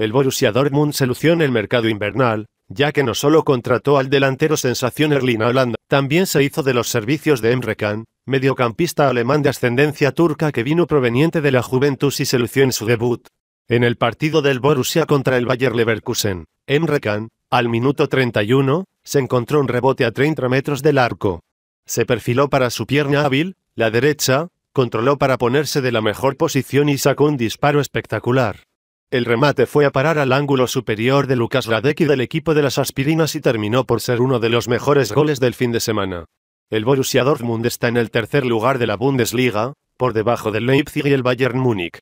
El Borussia Dortmund se lució en el mercado invernal, ya que no solo contrató al delantero sensación Erlina Haaland, también se hizo de los servicios de Emre Can, mediocampista alemán de ascendencia turca que vino proveniente de la Juventus y se lució en su debut. En el partido del Borussia contra el Bayer Leverkusen, Emre Can, al minuto 31, se encontró un rebote a 30 metros del arco. Se perfiló para su pierna hábil, la derecha, controló para ponerse de la mejor posición y sacó un disparo espectacular. El remate fue a parar al ángulo superior de Lucas y del equipo de las aspirinas y terminó por ser uno de los mejores goles del fin de semana. El Borussia Dortmund está en el tercer lugar de la Bundesliga, por debajo del Leipzig y el Bayern Múnich.